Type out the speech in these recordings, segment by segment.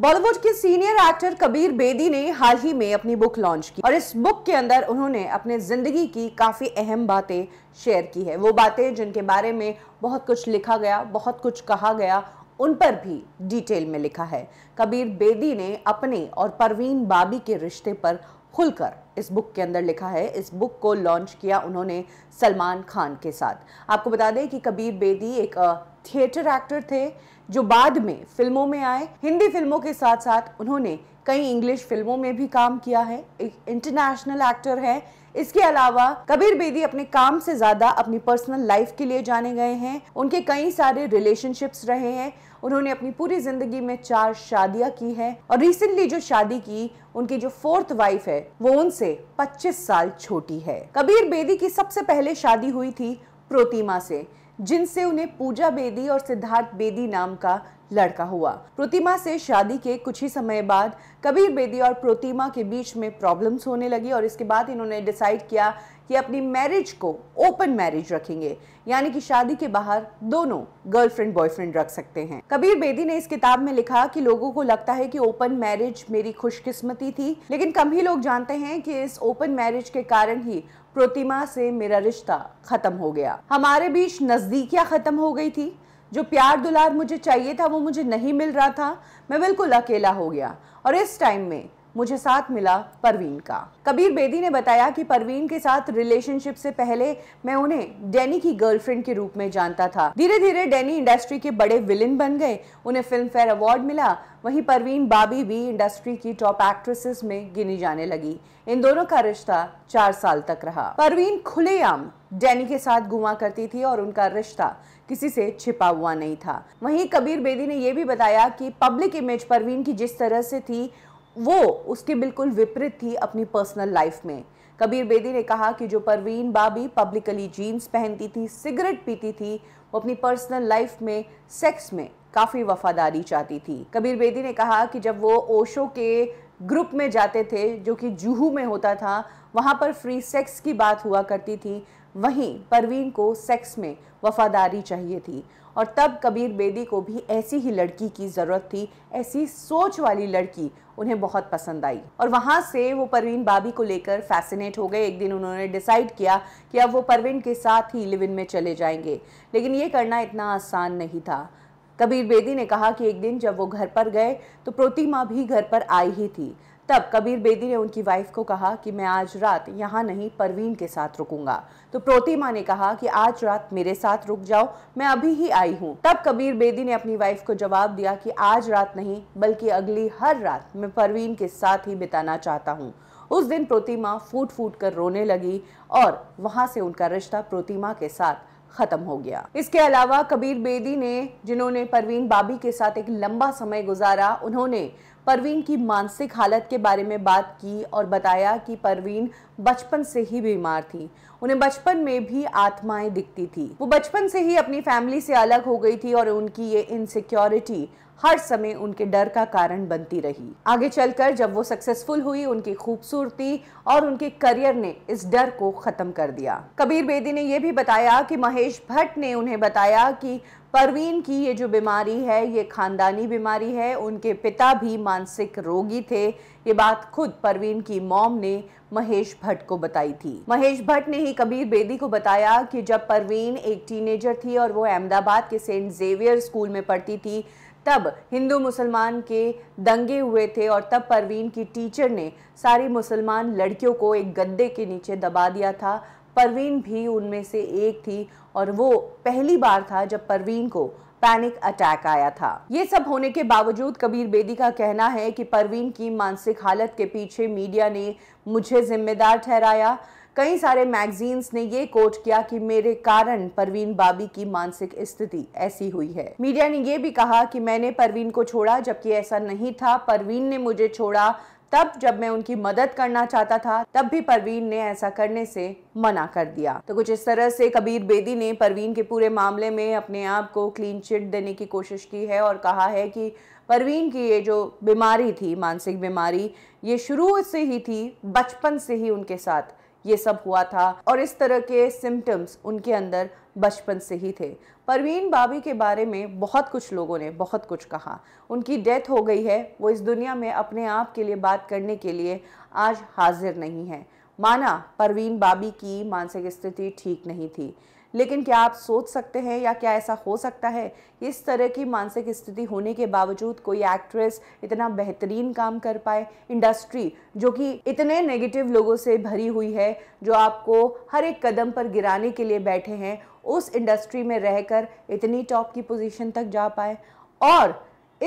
बॉलीवुड के senior actor Kabir Bedi ने हाल ही में अपनी बुक लॉन्च की और इस बुक के अंदर उन्होंने अपने जिंदगी की काफी अहम बातें शेयर की है वो बातें जिनके बारे में बहुत कुछ लिखा गया बहुत कुछ कहा गया उन पर भी डिटेल में लिखा है कबीर बेदी ने अपने और परवीन बाबी के रिश्ते पर खुलकर इस बुक के अंदर लिखा है इस बुक को लॉन्च किया उन्होंने सलमान खान के साथ आपको बता दें कि कबीर बेदी एक थिएटर एक्टर थे जो बाद में फिल्मों में आए हिंदी फिल्मों के साथ साथ उन्होंने कई इंग्लिश फिल्मों में भी काम किया है एक इंटरनेशनल एक्टर है इसके अलावा कबीर बेदी अपने काम से ज्यादा अपनी पर्सनल लाइफ के लिए जाने गए हैं उनके कई सारे रिलेशनशिप्स रहे हैं उन्होंने अपनी पूरी जिंदगी में चार शादियां की हैं और रिसेंटली जो शादी की उनकी जो फोर्थ वाइफ है वो उनसे 25 साल छोटी है कबीर बेदी की सबसे पहले शादी हुई थी प्रोतिमा से जिनसे उन्हें पूजा बेदी और सिद्धार्थ बेदी नाम का लड़का हुआ प्रतिमा से शादी के कुछ ही समय बाद कबीर बेदी और प्रतिमा के बीच में प्रॉब्लम्स होने लगी और इसके बाद इन्होंने डिसाइड किया कि अपनी मैरिज को ओपन मैरिज रखेंगे यानी कि शादी के बाहर दोनों गर्लफ्रेंड बॉयफ्रेंड रख सकते हैं कबीर बेदी ने इस किताब में लिखा कि लोगों को लगता है कि ओपन मैरिज मेरी खुशकिस्मती थी लेकिन कम ही लोग जानते हैं कि इस ओपन मैरिज के कारण ही प्रतिमा से मेरा रिश्ता खत्म हो गया हमारे बीच नजदीकियां खत्म हो गई थी जो प्यार दुलार मुझे चाहिए था वो मुझे नहीं मिल रहा था मैं बिल्कुल अकेला हो गया और इस टाइम में मुझे साथ मिला परवीन का कबीर बेदी ने बताया कि परवीन के साथ रिलेशनशिप से पहले मैं उन्हें डेनी की गर्लफ्रेंड के रूप में जानता था धीरे धीरे डेनी इंडस्ट्री के बड़े विलेन बन गए उन्हें फिल्म फेयर अवार्ड मिला वहीं परवीन बाबी भी इंडस्ट्री की टॉप एक्ट्रेसेस में गिनी जाने लगी इन दोनों का रिश्ता चार साल तक रहा परवीन खुलेआम डैनी के साथ घुमा करती थी और उनका रिश्ता किसी से छिपा हुआ नहीं था वहीं कबीर बेदी ने यह भी बताया कि पब्लिक इमेज परवीन की जिस तरह से थी वो उसके बिल्कुल विपरीत थी अपनी पर्सनल लाइफ में कबीर बेदी ने कहा कि जो परवीन बाबी पब्लिकली जीन्स पहनती थी सिगरेट पीती थी वो अपनी पर्सनल लाइफ में सेक्स में काफ़ी वफादारी चाहती थी कबीर बेदी ने कहा कि जब वो ओशो के ग्रुप में जाते थे जो कि जूहू में होता था वहाँ पर फ्री सेक्स की बात हुआ करती थी वहीं परवीन को सेक्स में वफादारी चाहिए थी और तब कबीर बेदी को भी ऐसी ही लड़की की ज़रूरत थी ऐसी सोच वाली लड़की उन्हें बहुत पसंद आई और वहाँ से वो परवीन बाबी को लेकर फैसिनेट हो गए एक दिन उन्होंने डिसाइड किया कि अब वो परवीन के साथ ही लिव इन में चले जाएंगे लेकिन ये करना इतना आसान नहीं था कबीर बेदी ने कहा कि एक दिन जब वो घर पर गए तो प्रोतिमा भी घर पर आई ही थी तब कबीर बेदी ने उनकी वाइफ को कहा कि मैं आज रात यहाँ नहीं परवीन के साथ रुकूंगा तो प्रोतिमा ने कहा कि आज रात मेरे साथ रुक जाओ मैं अभी ही आई हूँ तब कबीर बेदी ने अपनी वाइफ को जवाब दिया कि आज रात नहीं बल्कि अगली हर रात मैं परवीन के साथ ही बिताना चाहता हूँ उस दिन प्रोतिमा फूट फूट कर रोने लगी और वहां से उनका रिश्ता प्रोतिमा के साथ खत्म हो गया इसके अलावा कबीर बेदी ने जिन्होंने परवीन बाबी के साथ एक लंबा समय गुजारा उन्होंने परवीन की मानसिक हालत के बारे में बात की और बताया कि परवीन बचपन से ही बीमार थी उन्हें बचपन में भी आत्माएं दिखती थी वो बचपन से ही अपनी फैमिली से अलग हो गई थी और उनकी ये इनसिक्योरिटी हर समय उनके डर का कारण बनती रही आगे चलकर जब वो सक्सेसफुल हुई उनकी खूबसूरती और उनके करियर ने इस डर को खत्म कर दिया कबीर बेदी ने यह भी बताया कि महेश भट्ट ने उन्हें बताया कि परवीन की ये जो बीमारी है ये खानदानी बीमारी है उनके पिता भी मानसिक रोगी थे ये बात खुद परवीन की मॉम ने महेश भट्ट को बताई थी महेश भट्ट ने ही कबीर बेदी को बताया कि जब परवीन एक टीनेजर थी और वो अहमदाबाद के सेंट जेवियर स्कूल में पढ़ती थी तब हिंदू मुसलमान के दंगे हुए थे और तब परवीन की टीचर ने सारी मुसलमान लड़कियों को एक गद्दे के नीचे दबा दिया था परवीन भी उनमें से एक थी और वो पहली बार था जब परवीन को पैनिक अटैक आया था ये सब होने के बावजूद कबीर बेदी का कहना है कि परवीन की मानसिक हालत के पीछे मीडिया ने मुझे जिम्मेदार ठहराया कई सारे मैगजीन्स ने ये कोट किया कि मेरे कारण परवीन बाबी की मानसिक स्थिति ऐसी हुई है मीडिया ने यह भी कहा कि मैंने परवीन को छोड़ा जबकि ऐसा नहीं था परवीन ने मुझे छोड़ा तब जब मैं उनकी मदद करना चाहता था तब भी परवीन ने ऐसा करने से मना कर दिया तो कुछ इस तरह से कबीर बेदी ने परवीन के पूरे मामले में अपने आप को क्लीन चिट देने की कोशिश की है और कहा है कि परवीन की ये जो बीमारी थी मानसिक बीमारी ये शुरू से ही थी बचपन से ही उनके साथ ये सब हुआ था और इस तरह के सिम्टम्स उनके अंदर बचपन से ही थे परवीन बाबी के बारे में बहुत कुछ लोगों ने बहुत कुछ कहा उनकी डेथ हो गई है वो इस दुनिया में अपने आप के लिए बात करने के लिए आज हाजिर नहीं है माना परवीन बाबी की मानसिक स्थिति ठीक नहीं थी लेकिन क्या आप सोच सकते हैं या क्या ऐसा हो सकता है इस तरह की मानसिक स्थिति होने के बावजूद कोई एक्ट्रेस इतना बेहतरीन काम कर पाए इंडस्ट्री जो कि इतने नेगेटिव लोगों से भरी हुई है जो आपको हर एक कदम पर गिराने के लिए बैठे हैं उस इंडस्ट्री में रहकर इतनी टॉप की पोजीशन तक जा पाए और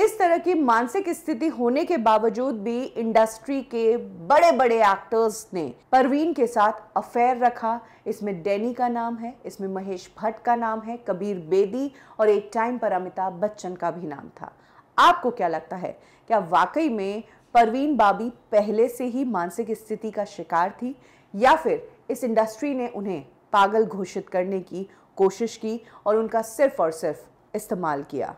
इस तरह की मानसिक स्थिति होने के बावजूद भी इंडस्ट्री के बड़े बड़े एक्टर्स ने परवीन के साथ अफेयर रखा इसमें डेनी का नाम है इसमें महेश भट्ट का नाम है कबीर बेदी और एक टाइम पर अमिताभ बच्चन का भी नाम था आपको क्या लगता है क्या वाकई में परवीन बाबी पहले से ही मानसिक स्थिति का शिकार थी या फिर इस इंडस्ट्री ने उन्हें पागल घोषित करने की कोशिश की और उनका सिर्फ और सिर्फ इस्तेमाल किया